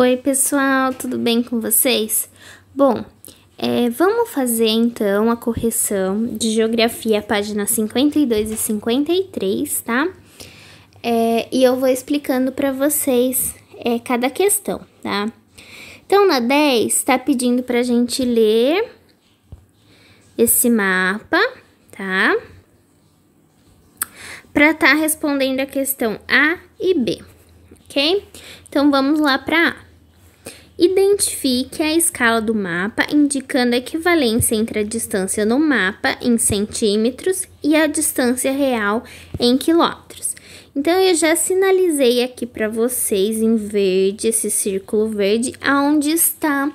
Oi, pessoal, tudo bem com vocês? Bom, é, vamos fazer então a correção de geografia, página 52 e 53, tá? É, e eu vou explicando para vocês é, cada questão, tá? Então, na 10, está pedindo para a gente ler esse mapa, tá? Para estar tá respondendo a questão A e B, ok? Então, vamos lá para A. Identifique a escala do mapa indicando a equivalência entre a distância no mapa em centímetros e a distância real em quilômetros. Então eu já sinalizei aqui para vocês em verde, esse círculo verde, aonde está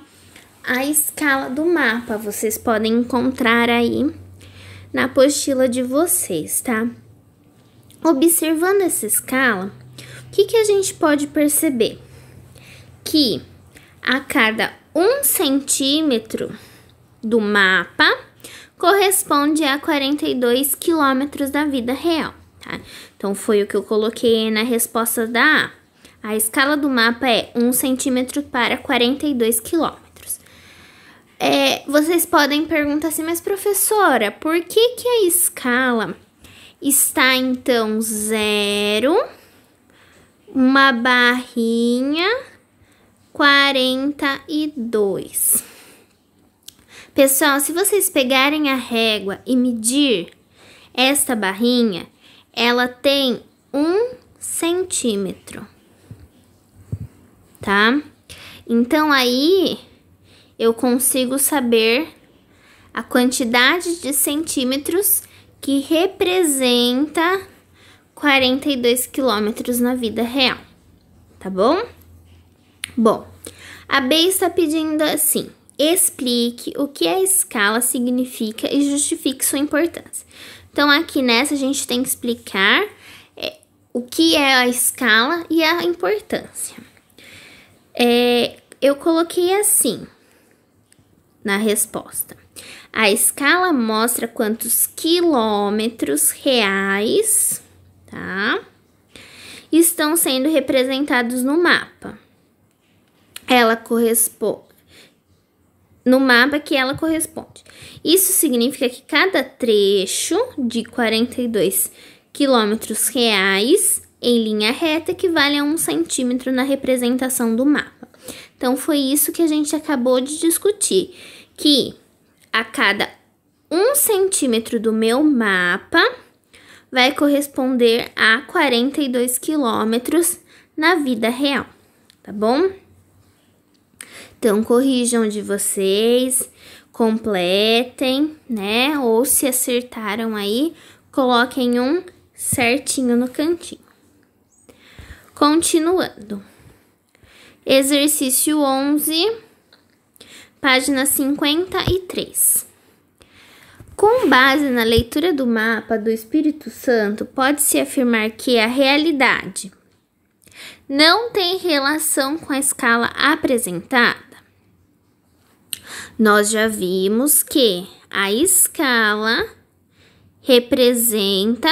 a escala do mapa. Vocês podem encontrar aí na apostila de vocês, tá? Observando essa escala, o que, que a gente pode perceber? Que a cada um centímetro do mapa corresponde a 42 quilômetros da vida real. Tá? Então, foi o que eu coloquei na resposta da A. A escala do mapa é 1 centímetro para 42 quilômetros. É, vocês podem perguntar assim, mas professora, por que, que a escala está então zero, uma barrinha 42. Pessoal, se vocês pegarem a régua e medir esta barrinha, ela tem um centímetro, tá? Então, aí eu consigo saber a quantidade de centímetros que representa 42 quilômetros na vida real, tá bom? Bom, a B está pedindo assim: explique o que a escala significa e justifique sua importância. Então, aqui nessa, a gente tem que explicar é, o que é a escala e a importância. É, eu coloquei assim na resposta. A escala mostra quantos quilômetros reais, tá? Estão sendo representados no mapa ela corresponde no mapa que ela corresponde. Isso significa que cada trecho de 42 quilômetros reais em linha reta equivale a um centímetro na representação do mapa. Então, foi isso que a gente acabou de discutir, que a cada um centímetro do meu mapa vai corresponder a 42 quilômetros na vida real, tá bom? Então, corrijam de vocês, completem, né? Ou se acertaram aí, coloquem um certinho no cantinho. Continuando. Exercício 11, página 53. Com base na leitura do mapa do Espírito Santo, pode-se afirmar que a realidade não tem relação com a escala apresentada. Nós já vimos que a escala representa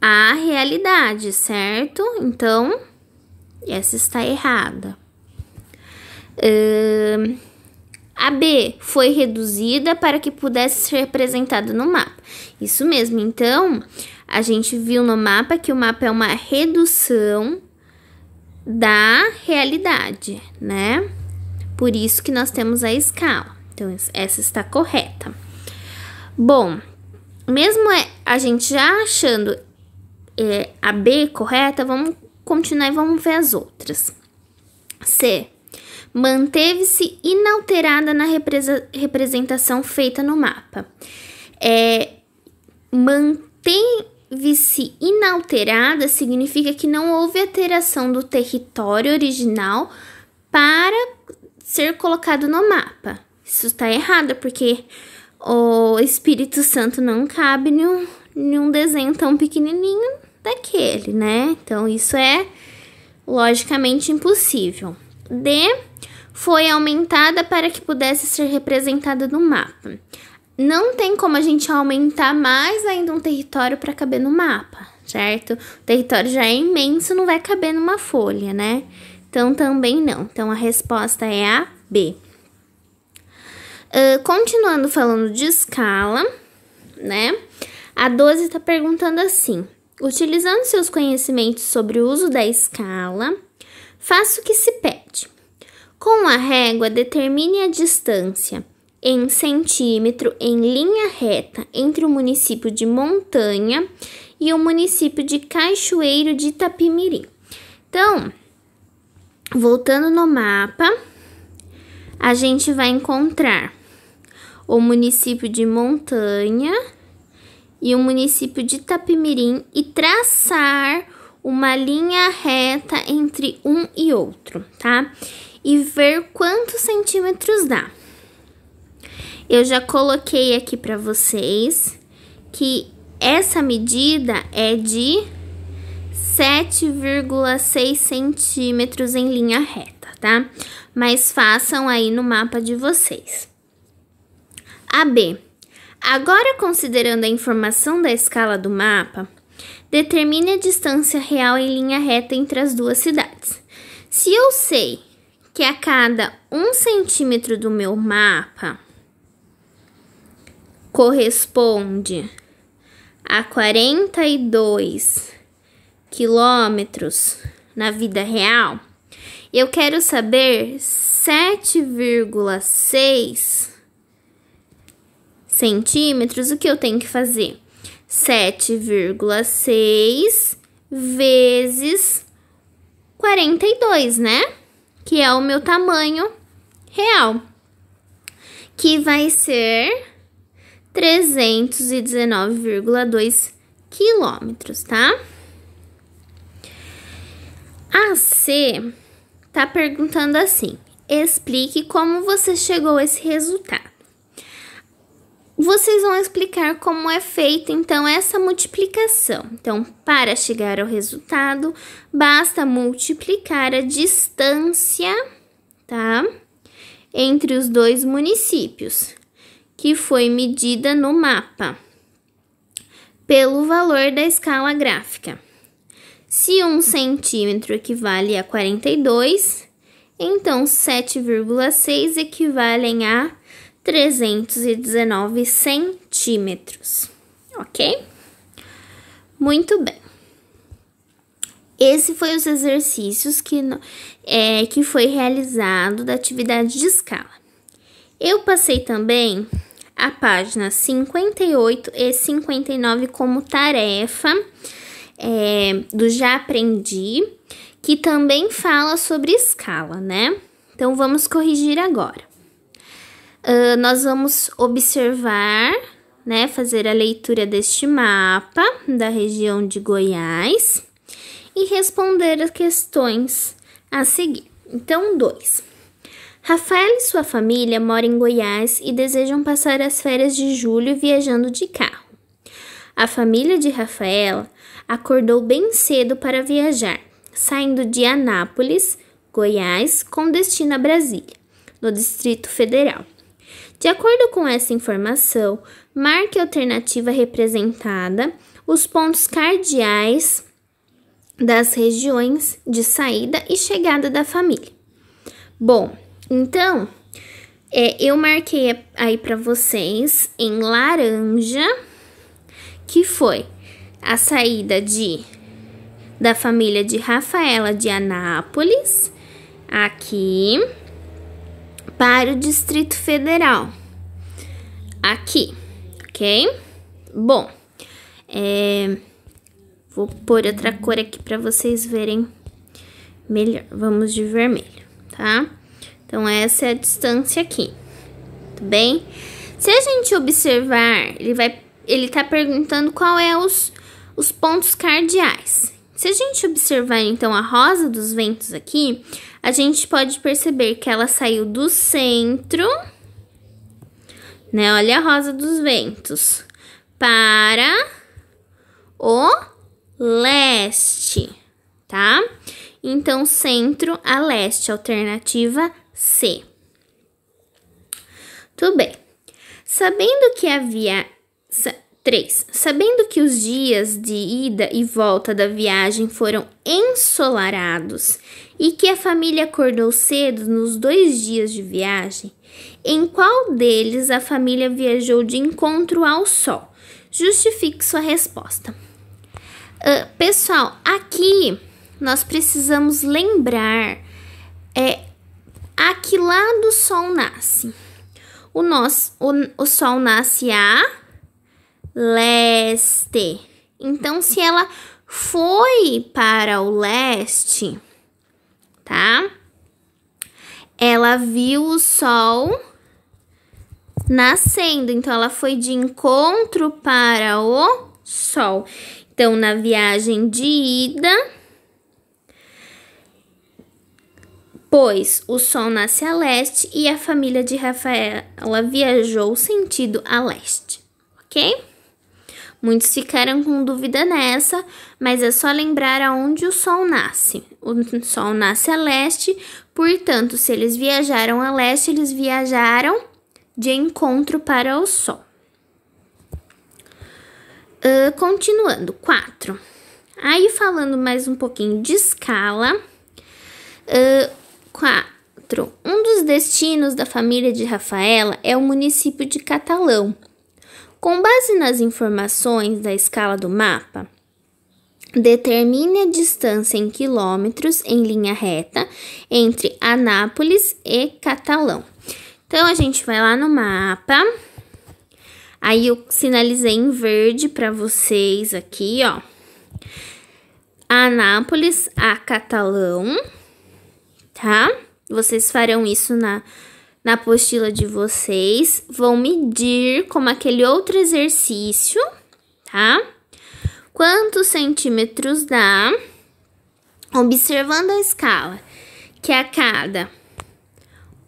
a realidade, certo? Então, essa está errada. Uh, a B foi reduzida para que pudesse ser representada no mapa. Isso mesmo. Então, a gente viu no mapa que o mapa é uma redução da realidade, né? Por isso que nós temos a escala. Então, essa está correta. Bom, mesmo é, a gente já achando é, a B correta, vamos continuar e vamos ver as outras. C. Manteve-se inalterada na representação feita no mapa. É, manteve-se inalterada significa que não houve alteração do território original para ser colocado no mapa. Isso está errado, porque o Espírito Santo não cabe em um desenho tão pequenininho daquele, né? Então, isso é logicamente impossível. D foi aumentada para que pudesse ser representada no mapa. Não tem como a gente aumentar mais ainda um território para caber no mapa, certo? O território já é imenso, não vai caber numa folha, né? Então, também não. Então, a resposta é a B. Uh, continuando falando de escala, né? A 12 está perguntando assim: utilizando seus conhecimentos sobre o uso da escala, faça o que se pede. Com a régua, determine a distância em centímetro em linha reta entre o município de Montanha e o município de Cachoeiro de Itapimirim. Então, Voltando no mapa, a gente vai encontrar o município de Montanha e o município de Tapimirim e traçar uma linha reta entre um e outro, tá? E ver quantos centímetros dá. Eu já coloquei aqui para vocês que essa medida é de 7,6 centímetros em linha reta, tá? Mas façam aí no mapa de vocês. A B. Agora, considerando a informação da escala do mapa, determine a distância real em linha reta entre as duas cidades. Se eu sei que a cada um centímetro do meu mapa corresponde a 42 quilômetros na vida real, eu quero saber 7,6 centímetros, o que eu tenho que fazer? 7,6 vezes 42, né? Que é o meu tamanho real, que vai ser 319,2 quilômetros, tá? A C tá perguntando assim: explique como você chegou a esse resultado. Vocês vão explicar como é feita então essa multiplicação. Então, para chegar ao resultado, basta multiplicar a distância, tá? Entre os dois municípios, que foi medida no mapa, pelo valor da escala gráfica. Se 1 centímetro equivale a 42, então 7,6 equivalem a 319 centímetros, ok? Muito bem. Esse foi os exercícios que, é, que foi realizado da atividade de escala. Eu passei também a página 58 e 59 como tarefa é, do Já Aprendi, que também fala sobre escala, né? Então vamos corrigir agora. Uh, nós vamos observar, né, fazer a leitura deste mapa da região de Goiás e responder as questões a seguir. Então, dois. Rafael e sua família moram em Goiás e desejam passar as férias de julho viajando de carro. A família de Rafaela acordou bem cedo para viajar, saindo de Anápolis, Goiás, com destino a Brasília, no Distrito Federal. De acordo com essa informação, marque a alternativa representada os pontos cardeais das regiões de saída e chegada da família. Bom, então é, eu marquei aí para vocês em laranja que foi a saída de da família de Rafaela de Anápolis aqui para o Distrito Federal. Aqui, ok? Bom, é, vou pôr outra cor aqui para vocês verem melhor. Vamos de vermelho, tá? Então, essa é a distância aqui, tudo tá bem? Se a gente observar, ele vai ele está perguntando qual é os, os pontos cardeais. Se a gente observar então a rosa dos ventos aqui, a gente pode perceber que ela saiu do centro, né? Olha a rosa dos ventos, para o leste, tá? Então, centro a leste, alternativa C. Tudo bem. Sabendo que havia 3. Sabendo que os dias de ida e volta da viagem foram ensolarados e que a família acordou cedo nos dois dias de viagem, em qual deles a família viajou de encontro ao sol? Justifique sua resposta. Uh, pessoal, aqui nós precisamos lembrar é, a que lado o sol nasce. O, nosso, o, o sol nasce a leste. Então, se ela foi para o leste, tá? Ela viu o sol nascendo, então ela foi de encontro para o sol. Então, na viagem de ida, pois o sol nasce a leste e a família de Rafaela viajou sentido a leste, ok? Muitos ficaram com dúvida nessa, mas é só lembrar aonde o Sol nasce. O Sol nasce a leste, portanto, se eles viajaram a leste, eles viajaram de encontro para o Sol. Uh, continuando, 4. Aí, falando mais um pouquinho de escala, 4. Uh, ah, um dos destinos da família de Rafaela é o município de Catalão com base nas informações da escala do mapa, determine a distância em quilômetros em linha reta entre Anápolis e Catalão. Então a gente vai lá no mapa. Aí eu sinalizei em verde para vocês aqui, ó. Anápolis a Catalão, tá? Vocês farão isso na na apostila de vocês, vão medir como aquele outro exercício, tá? Quantos centímetros dá, observando a escala, que a cada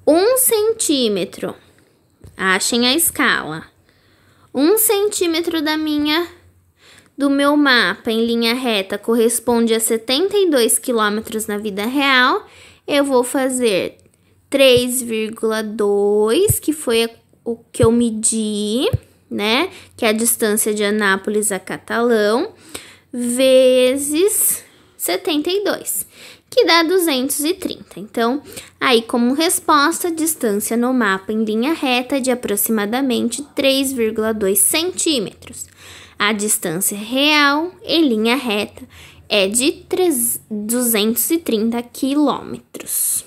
um centímetro, achem a escala, um centímetro da minha do meu mapa em linha reta corresponde a 72 quilômetros na vida real, eu vou fazer 3,2, que foi o que eu medi, né? Que é a distância de Anápolis a Catalão, vezes 72, que dá 230. Então, aí como resposta, distância no mapa em linha reta de aproximadamente 3,2 centímetros. A distância real em linha reta é de 3, 230 quilômetros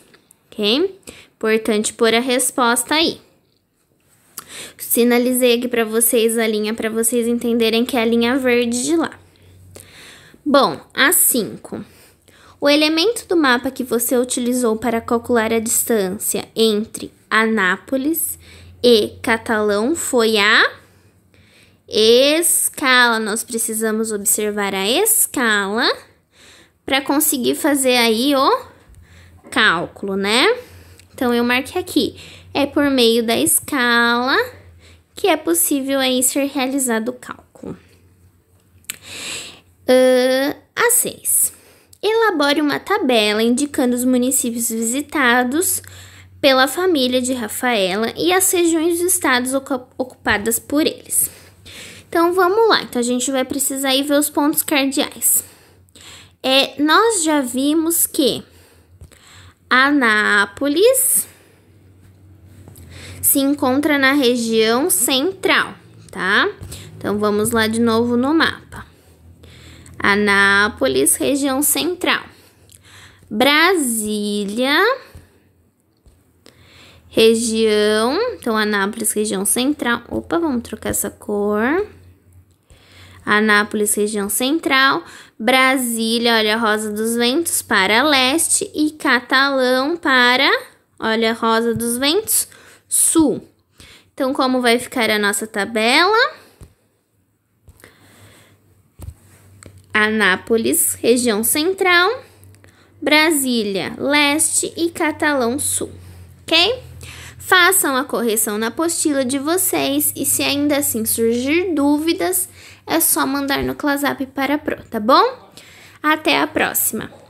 ok? Importante pôr a resposta aí. Sinalizei aqui para vocês a linha para vocês entenderem que é a linha verde de lá. Bom, a 5. O elemento do mapa que você utilizou para calcular a distância entre Anápolis e Catalão foi a escala. Nós precisamos observar a escala para conseguir fazer aí o cálculo, né? Então, eu marquei aqui. É por meio da escala que é possível aí ser realizado o cálculo. Uh, a 6. Elabore uma tabela indicando os municípios visitados pela família de Rafaela e as regiões dos estados ocupadas por eles. Então vamos lá, então a gente vai precisar aí ver os pontos cardeais. É, nós já vimos que Anápolis se encontra na região central, tá? Então vamos lá de novo no mapa. Anápolis, região central. Brasília, região. Então, Anápolis, região central. Opa, vamos trocar essa cor. Anápolis, região central, Brasília, olha, Rosa dos Ventos para leste e Catalão para, olha, Rosa dos Ventos sul. Então, como vai ficar a nossa tabela? Anápolis, região central, Brasília, leste e Catalão sul, ok? Façam a correção na apostila de vocês e se ainda assim surgir dúvidas, é só mandar no Clasap para a Pro, tá bom? Até a próxima!